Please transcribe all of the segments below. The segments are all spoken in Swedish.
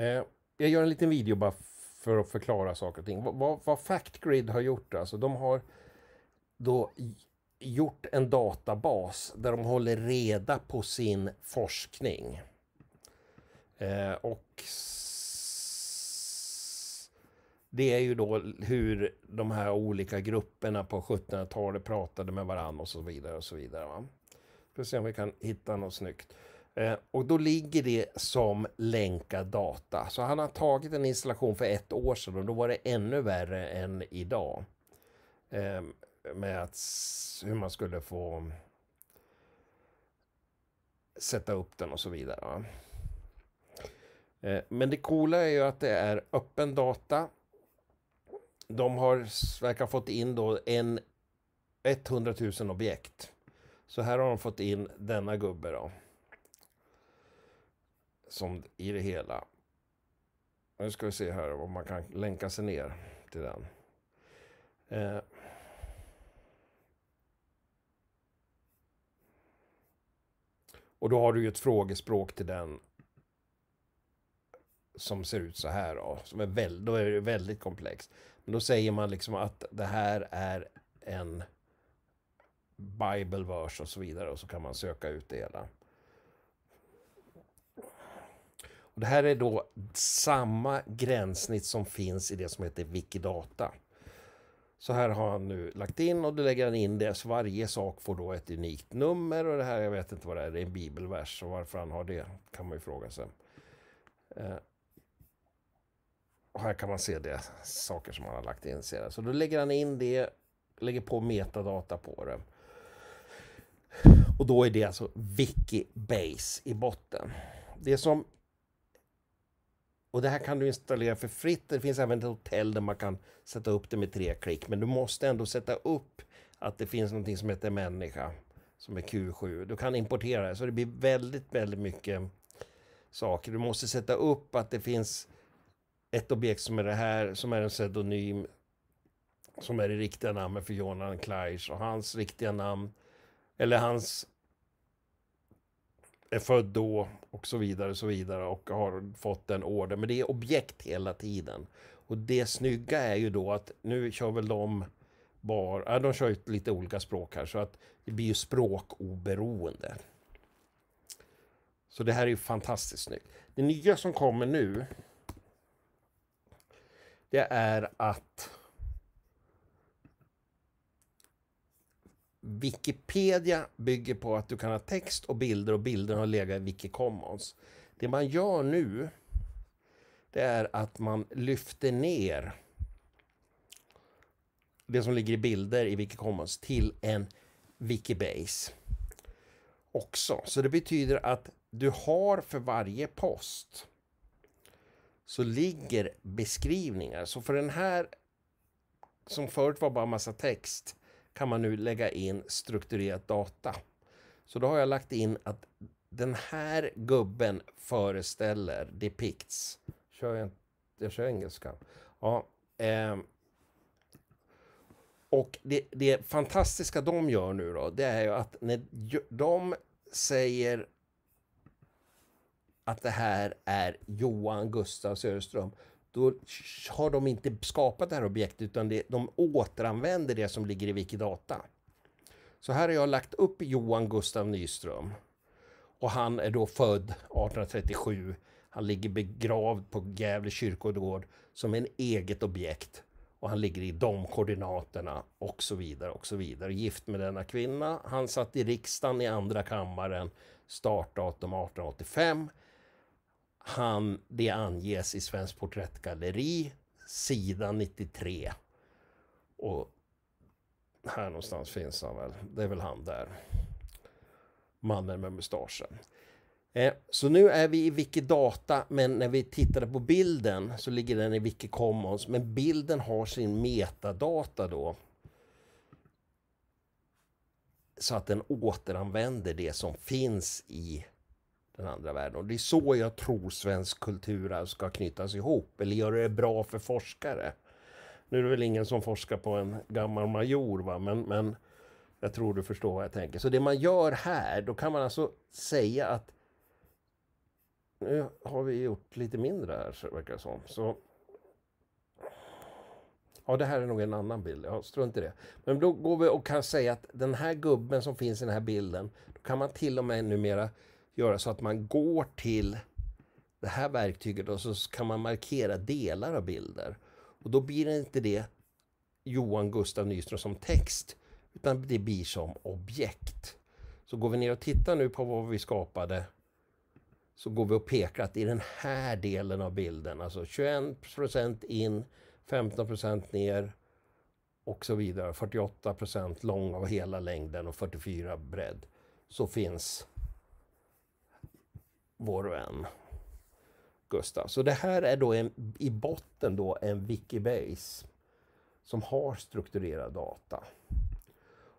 Eh, jag gör en liten video bara för att förklara saker och ting. Vad, vad, Factgrid har gjort, alltså de har då gjort en databas där de håller reda på sin forskning. Eh, och det är ju då hur de här olika grupperna på 1700-talet pratade med varandra och så vidare och så vidare. Va? Ska se om vi kan hitta något snyggt. Eh, och då ligger det som länkad data. Så han har tagit en installation för ett år sedan och då var det ännu värre än idag. Ehm, med att hur man skulle få sätta upp den och så vidare. Eh, men det coola är ju att det är öppen data. De har verkar fått in då en 100 000 objekt. Så här har de fått in denna gubbe då som i det hela. Nu ska vi se här om man kan länka sig ner till den. Eh. Och då har du ju ett frågespråk till den som ser ut så här då, som är väldigt, då är det väldigt komplext. Men då säger man liksom att det här är en Bible och så vidare och så kan man söka ut det hela. Och det här är då samma gränssnitt som finns i det som heter Wikidata. Så här har han nu lagt in och då lägger han in det. Så varje sak får då ett unikt nummer och det här, jag vet inte vad det är, det är en bibelvers. Och varför han har det kan man ju fråga sig. Eh, och här kan man se det, saker som han har lagt in Så då lägger han in det, lägger på metadata på det. Och då är det alltså Wikibase i botten. Det som och det här kan du installera för fritt. Det finns även ett hotell där man kan sätta upp det med tre klick. Men du måste ändå sätta upp att det finns någonting som heter människa. Som är Q7. Du kan importera det. Så det blir väldigt, väldigt mycket saker. Du måste sätta upp att det finns ett objekt som är det här, som är en pseudonym. Som är det riktiga namnet för Jonathan Kleich och hans riktiga namn. Eller hans är född då och så vidare och så vidare och har fått en order. Men det är objekt hela tiden. Och det snygga är ju då att nu kör väl de bara, de kör ju lite olika språk här så att det blir ju språkoberoende. Så det här är ju fantastiskt snyggt. Det nya som kommer nu det är att Wikipedia bygger på att du kan ha text och bilder och bilderna har legat i Wikicommons. Det man gör nu det är att man lyfter ner det som ligger i bilder i Wikicommons till en Wikibase också. Så det betyder att du har för varje post så ligger beskrivningar. Så för den här som förut var bara massa text kan man nu lägga in strukturerad data. Så då har jag lagt in att den här gubben föreställer, depicts. Kör jag, jag kör engelska. Ja, eh, och det, det fantastiska de gör nu då, det är ju att när de säger att det här är Johan Gustav Söderström, då har de inte skapat det här objektet utan det, de återanvänder det som ligger i Wikidata. Så här har jag lagt upp Johan Gustav Nyström och han är då född 1837. Han ligger begravd på Gävle kyrkogård som en eget objekt och han ligger i de koordinaterna och så vidare och så vidare. Gift med denna kvinna. Han satt i riksdagen i andra kammaren startdatum 1885. Han, det anges i Svensk Porträttgalleri, sida 93. Och här någonstans finns han väl. Det är väl han där. Mannen med mustaschen. Eh, så nu är vi i Wikidata, men när vi tittade på bilden så ligger den i Wikicommons. Men bilden har sin metadata då. Så att den återanvänder det som finns i den andra världen. Och det är så jag tror svensk kultur ska knytas ihop, eller göra det bra för forskare. Nu är det väl ingen som forskar på en gammal major, va? Men, men jag tror du förstår vad jag tänker. Så det man gör här, då kan man alltså säga att nu har vi gjort lite mindre här, verkar det som. Så, ja, det här är nog en annan bild. Ja, strunt i det. Men då går vi och kan säga att den här gubben som finns i den här bilden, då kan man till och med numera göra så att man går till det här verktyget och så kan man markera delar av bilder. Och då blir det inte det Johan Gustav Nyström som text, utan det blir som objekt. Så går vi ner och tittar nu på vad vi skapade så går vi och pekar att i den här delen av bilden, alltså 21 in, 15 ner och så vidare, 48 lång av hela längden och 44 bredd, så finns vår vän Gustav. Så det här är då en, i botten då en Wikibase som har strukturerad data.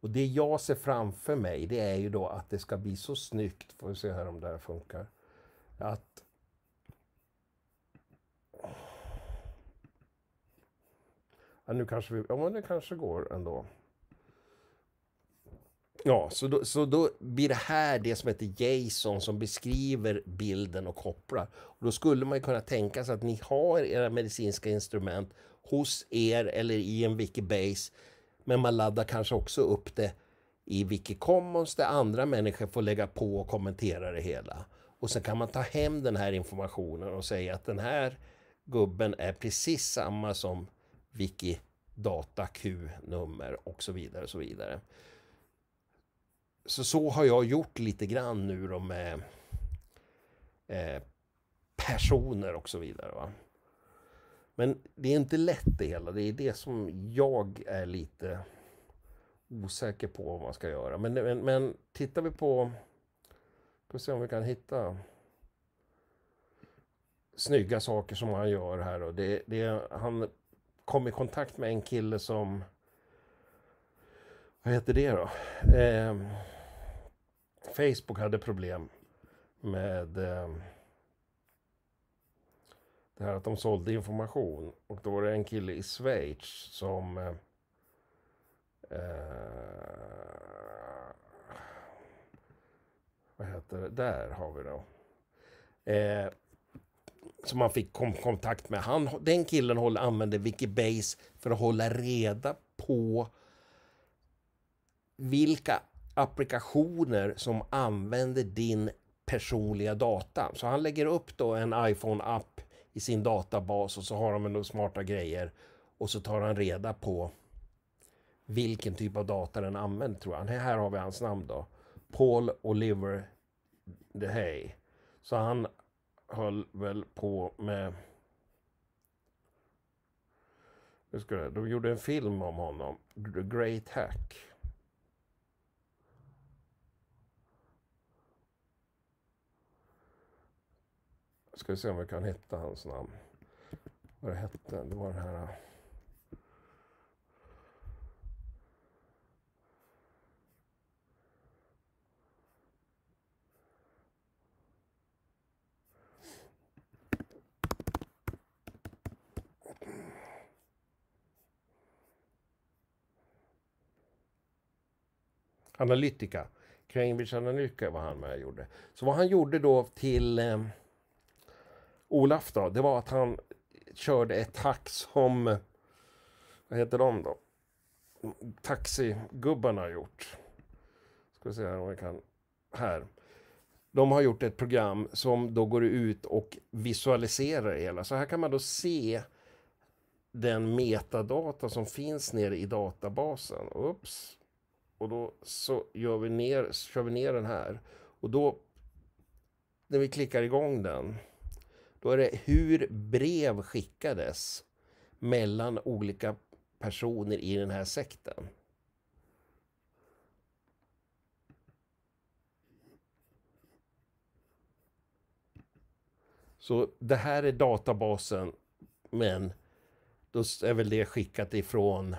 Och det jag ser framför mig det är ju då att det ska bli så snyggt, får vi se här om det här funkar, att ja, nu kanske vi, ja men det kanske går ändå. Ja, så då, så då blir det här det som heter JSON som beskriver bilden och kopplar. Och då skulle man kunna tänka sig att ni har era medicinska instrument hos er eller i en Wikibase. Men man laddar kanske också upp det i Wikicommons där andra människor får lägga på och kommentera det hela. Och sen kan man ta hem den här informationen och säga att den här gubben är precis samma som Wikidata Q-nummer och så vidare och så vidare så så har jag gjort lite grann nu då med eh, personer och så vidare. Va? Men det är inte lätt det hela. Det är det som jag är lite osäker på vad man ska göra. Men, men, men tittar vi på... Ska vi se om vi kan hitta snygga saker som han gör här. Då. Det, det, han kom i kontakt med en kille som... Vad heter det då? Eh, Facebook hade problem med eh, det här att de sålde information. Och då var det en kille i Schweiz som eh, eh vad heter det? Där har vi då. Eh, som man fick kom kontakt med. Han, den killen håller, använde Wikibase för att hålla reda på vilka applikationer som använder din personliga data. Så han lägger upp då en iPhone-app i sin databas och så har de en smarta grejer och så tar han reda på vilken typ av data den använder tror jag. Här har vi hans namn då. Paul Oliver DeHay. Så han höll väl på med... Nu ska jag, de gjorde en film om honom. The Great Hack. Ska vi se om vi kan hitta hans namn. Vad det hette. Det var den här... Äh. Analytica. Cambridge Analytica var han med och gjorde. Så vad han gjorde då till äh, Olaf då, det var att han körde ett hack som, vad heter de då? Taxigubbarna har gjort. Ska vi se här om vi kan, här. De har gjort ett program som då går ut och visualiserar det hela. Så här kan man då se den metadata som finns nere i databasen. Ups. Och då så gör vi ner, kör vi ner den här. Och då, när vi klickar igång den, då är det hur brev skickades mellan olika personer i den här sekten. Så det här är databasen, men då är väl det skickat ifrån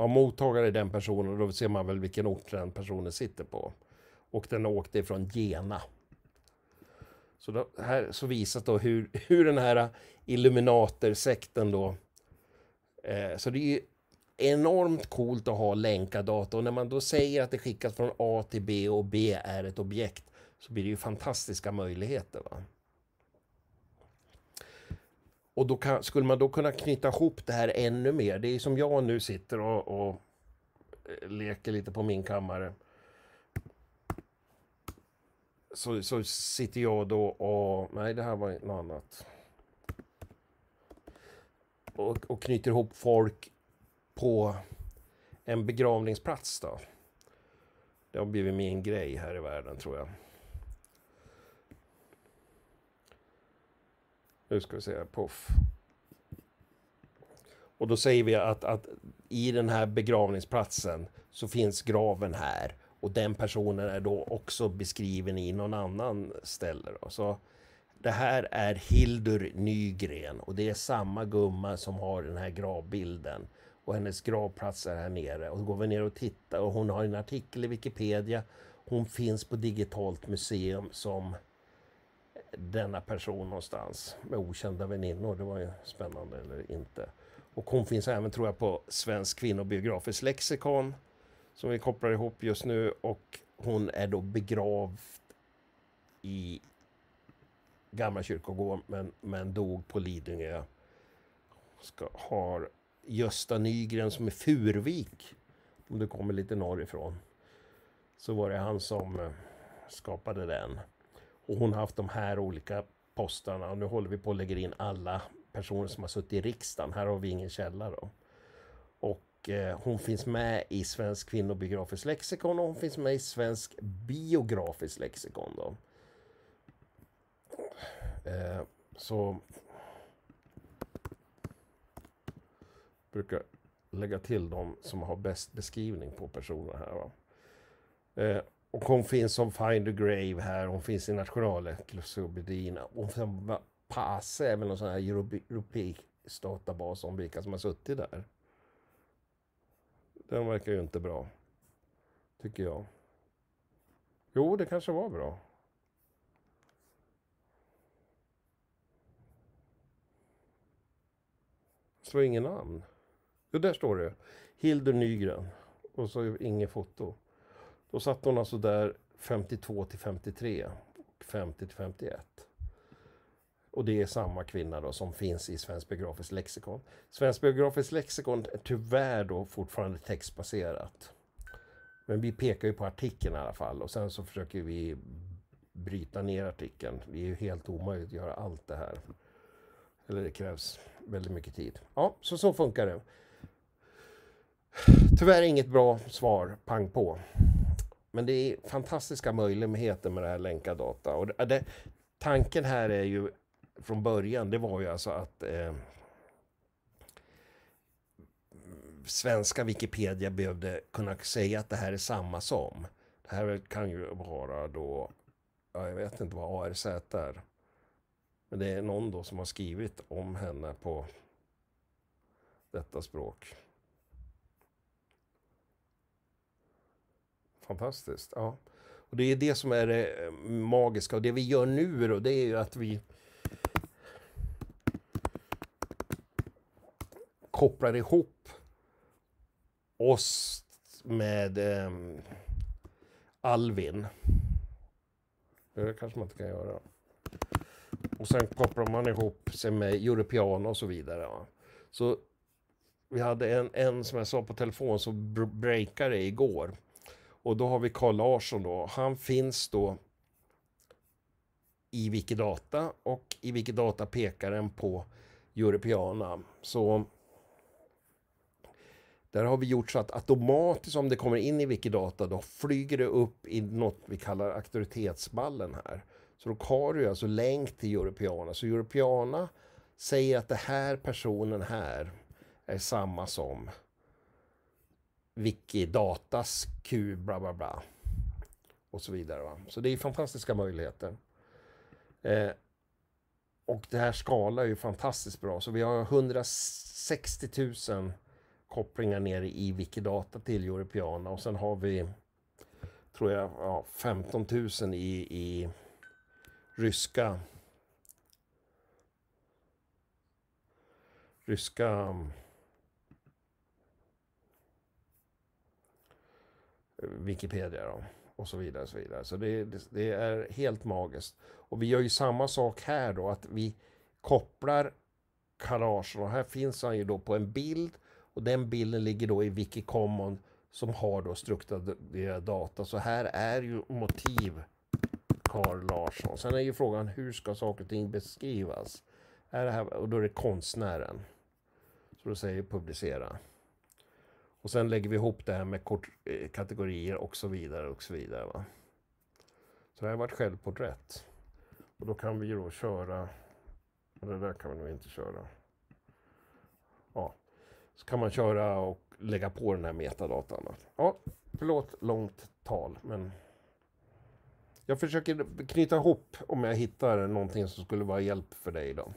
Ja, mottagare är den personen och då ser man väl vilken ort den personen sitter på. Och den åkte ifrån Gena. Så då, här så visas då hur, hur den här Illuminater-sekten då... Eh, så det är ju enormt coolt att ha länkad data och när man då säger att det skickas från A till B och B är ett objekt så blir det ju fantastiska möjligheter. Va? Och då kan, skulle man då kunna knyta ihop det här ännu mer? Det är som jag nu sitter och, och eh, leker lite på min kammare. Så, så sitter jag då och... Nej, det här var något annat. Och, och knyter ihop folk på en begravningsplats då. Det har blivit min grej här i världen tror jag. Nu ska vi se, poff. Och då säger vi att, att i den här begravningsplatsen så finns graven här och den personen är då också beskriven i någon annan ställe. Då. Så det här är Hildur Nygren och det är samma gumma som har den här gravbilden. Och hennes gravplats är här nere. Och då går vi ner och tittar och hon har en artikel i Wikipedia. Hon finns på Digitalt museum som denna person någonstans med okända väninnor. Det var ju spännande eller inte. Och hon finns även tror jag på Svensk kvinnobiografiskt lexikon som vi kopplar ihop just nu och hon är då begravd i Gamla kyrkogården men, men dog på Lidingö. Ska, har Gösta Nygren som är Furvik om du kommer lite norrifrån så var det han som eh, skapade den. Och hon har haft de här olika posterna. Och nu håller vi på att lägga in alla personer som har suttit i riksdagen. Här har vi ingen källa då. Och eh, hon finns med i Svensk kvinnobiografiskt lexikon och hon finns med i Svensk biografiskt lexikon då. Eh, så brukar lägga till de som har bäst beskrivning på personer här. Va? Eh, och hon finns som Find the Grave här, hon finns i Nationalencyklopedin. Och sen var PASE är väl någon sån här europeisk databas om vilka som har suttit där. Den verkar ju inte bra, tycker jag. Jo, det kanske var bra. Så ingen namn. Jo, där står det. Hildur Nygren. Och så inget foto. Då satt hon alltså där 52 till 53 och 50 till 51. Och det är samma kvinna då som finns i Svensk biografiskt lexikon. Svensk biografiskt lexikon är tyvärr då fortfarande textbaserat. Men vi pekar ju på artikeln i alla fall och sen så försöker vi bryta ner artikeln. Det är ju helt omöjligt att göra allt det här. Eller det krävs väldigt mycket tid. Ja, så så funkar det. Tyvärr inget bra svar, pang på. Men det är fantastiska möjligheter med det här länkadata. Och det, det, tanken här är ju från början, det var ju alltså att eh, svenska Wikipedia behövde kunna säga att det här är samma som. Det här kan ju vara då, ja, jag vet inte vad ARZ är. Men det är någon då som har skrivit om henne på detta språk. fantastiskt. Ja. Och det är det som är det eh, magiska och det vi gör nu då det är ju att vi kopplar ihop oss med eh, Alvin. Det kanske man inte kan göra. Och sen kopplar man ihop sig med Europeana och så vidare. Va? Så vi hade en, en som jag sa på telefon som breakade igår. Och då har vi Carl Larsson då. Han finns då i Wikidata och i Wikidata pekar den på Europeana. Så där har vi gjort så att automatiskt om det kommer in i Wikidata då flyger det upp i något vi kallar auktoritetsmallen här. Så då har du alltså länk till Europeana. Så Europeana säger att den här personen här är samma som Wikidatas Q, bla bla bla. Och så vidare. Va? Så det är fantastiska möjligheter. Eh, och det här skalar ju fantastiskt bra. Så vi har 160 000 kopplingar ner i Wikidata till Europeana och sen har vi, tror jag, ja, 15 000 i, i ryska ryska Wikipedia då, och så vidare. Och så vidare. så det, det, är helt magiskt. Och vi gör ju samma sak här då, att vi kopplar collagen och här finns han ju då på en bild och den bilden ligger då i Wikicommon som har då strukturerad data. Så här är ju motiv Carl Larsson. Sen är ju frågan hur ska saker och ting beskrivas? Är det här, och då är det konstnären. Så då säger publicera. Och sen lägger vi ihop det här med eh, kategorier och så vidare och så vidare. Va? Så det här var ett självporträtt. Och då kan vi då köra, det där kan vi nog inte köra. Ja, så kan man köra och lägga på den här metadatan. Ja, förlåt långt tal, men jag försöker knyta ihop om jag hittar någonting som skulle vara hjälp för dig då.